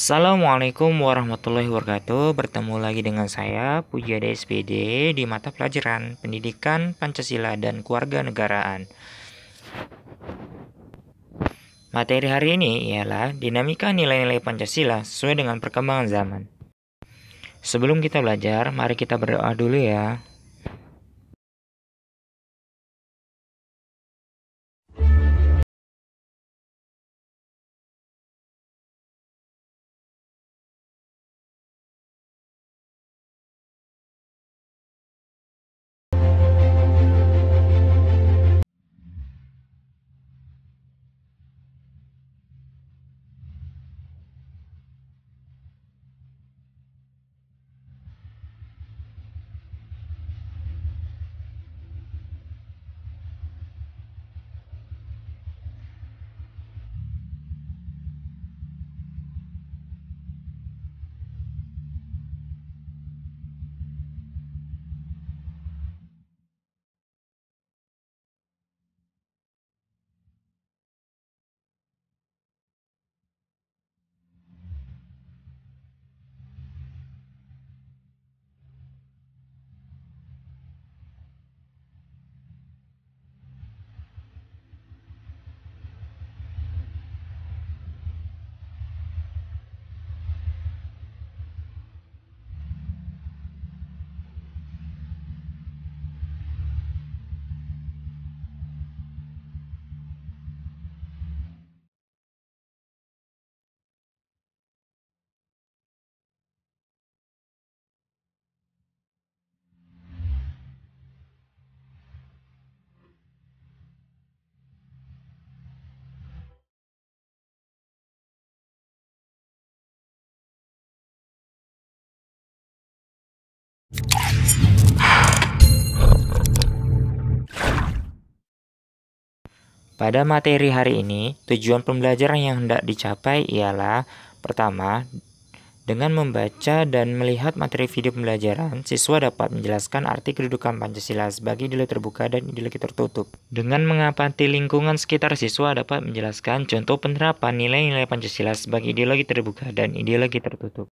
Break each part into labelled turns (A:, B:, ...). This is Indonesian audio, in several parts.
A: Assalamualaikum warahmatullahi wabarakatuh Bertemu lagi dengan saya Puja SPD di mata pelajaran Pendidikan Pancasila dan Keluarga Negaraan Materi hari ini ialah dinamika nilai-nilai Pancasila sesuai dengan perkembangan zaman Sebelum kita belajar, mari kita berdoa dulu ya Pada materi hari ini, tujuan pembelajaran yang hendak dicapai ialah pertama, dengan membaca dan melihat materi video pembelajaran, siswa dapat menjelaskan arti kedudukan Pancasila sebagai ideologi terbuka dan ideologi tertutup. Dengan mengapati lingkungan sekitar siswa dapat menjelaskan contoh penerapan nilai-nilai Pancasila sebagai ideologi terbuka dan ideologi tertutup.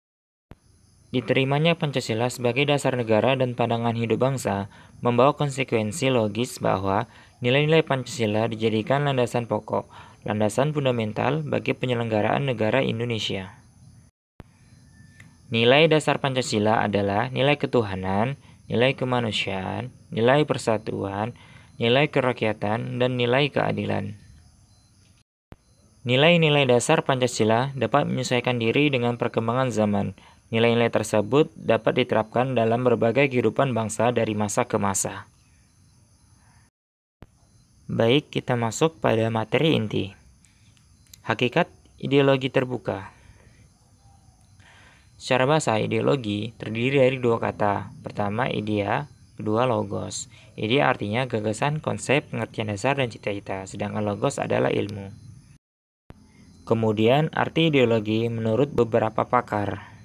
A: Diterimanya Pancasila sebagai dasar negara dan pandangan hidup bangsa membawa konsekuensi logis bahwa Nilai-nilai Pancasila dijadikan landasan pokok, landasan fundamental bagi penyelenggaraan negara Indonesia. Nilai dasar Pancasila adalah nilai ketuhanan, nilai kemanusiaan, nilai persatuan, nilai kerakyatan, dan nilai keadilan. Nilai-nilai dasar Pancasila dapat menyesuaikan diri dengan perkembangan zaman. Nilai-nilai tersebut dapat diterapkan dalam berbagai kehidupan bangsa dari masa ke masa. Baik, kita masuk pada materi inti. Hakikat ideologi terbuka. Secara bahasa, ideologi terdiri dari dua kata. Pertama, idea, kedua logos. Ide artinya gagasan, konsep, pengertian dasar, dan cita-cita, sedangkan logos adalah ilmu. Kemudian, arti ideologi menurut beberapa pakar.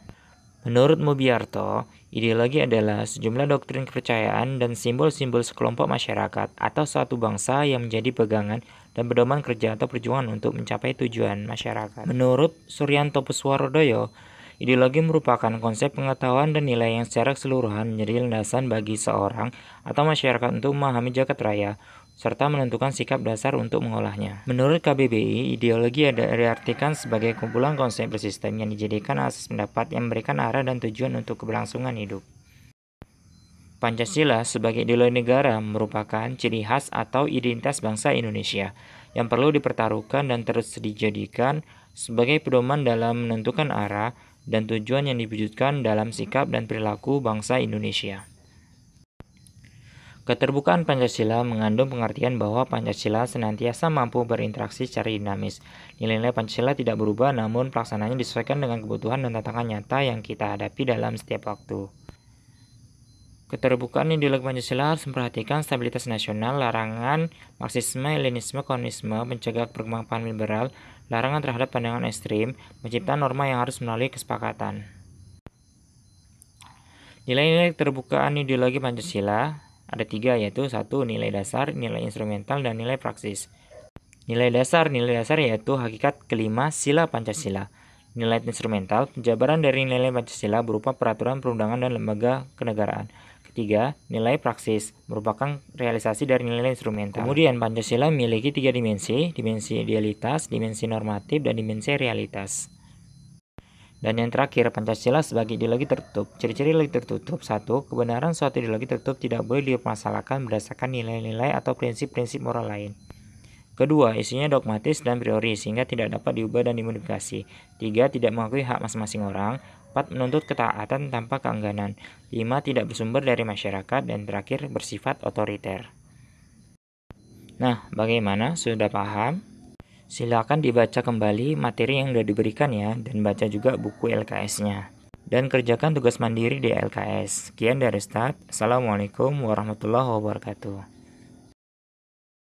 A: Menurut Mubiarto, ideologi adalah sejumlah doktrin kepercayaan dan simbol-simbol sekelompok masyarakat atau suatu bangsa yang menjadi pegangan dan pedoman kerja atau perjuangan untuk mencapai tujuan masyarakat. Menurut Suryanto Puswarodoyo, Ideologi merupakan konsep pengetahuan dan nilai yang secara keseluruhan menjadi landasan bagi seorang atau masyarakat untuk memahami jagat raya, serta menentukan sikap dasar untuk mengolahnya. Menurut KBBI, ideologi ada diartikan sebagai kumpulan konsep bersistem yang dijadikan asas pendapat yang memberikan arah dan tujuan untuk keberlangsungan hidup. Pancasila sebagai ideologi negara merupakan ciri khas atau identitas bangsa Indonesia yang perlu dipertaruhkan dan terus dijadikan sebagai pedoman dalam menentukan arah dan tujuan yang diwujudkan dalam sikap dan perilaku bangsa Indonesia. Keterbukaan Pancasila mengandung pengertian bahwa Pancasila senantiasa mampu berinteraksi secara dinamis. Nilai-nilai Pancasila tidak berubah namun pelaksanaannya disesuaikan dengan kebutuhan dan tantangan nyata yang kita hadapi dalam setiap waktu. Keterbukaan ideologi Pancasila harus memperhatikan stabilitas nasional, larangan Marxisme, Leninisme, Komunisme, mencegah perkembangan liberal, larangan terhadap pandangan ekstrim, menciptakan norma yang harus melalui kesepakatan. Nilai-nilai keterbukaan ideologi Pancasila ada tiga yaitu satu nilai dasar, nilai instrumental, dan nilai praksis. Nilai dasar, nilai dasar yaitu hakikat kelima sila Pancasila. Nilai instrumental, penjabaran dari nilai Pancasila berupa peraturan perundangan dan lembaga kenegaraan. Ketiga, nilai praksis merupakan realisasi dari nilai instrumental. Kemudian Pancasila memiliki tiga dimensi, dimensi idealitas, dimensi normatif, dan dimensi realitas. Dan yang terakhir, Pancasila sebagai ideologi tertutup. Ciri-ciri ideologi tertutup, satu, kebenaran suatu ideologi tertutup tidak boleh dipermasalahkan berdasarkan nilai-nilai atau prinsip-prinsip moral lain. Kedua, isinya dogmatis dan priori sehingga tidak dapat diubah dan dimodifikasi. Tiga, tidak mengakui hak masing-masing orang. Empat, menuntut ketaatan tanpa keengganan. Lima, tidak bersumber dari masyarakat. Dan terakhir, bersifat otoriter. Nah, bagaimana? Sudah paham? Silakan dibaca kembali materi yang sudah diberikan ya dan baca juga buku LKS-nya. Dan kerjakan tugas mandiri di LKS. Sekian dari Start. Assalamualaikum warahmatullahi wabarakatuh.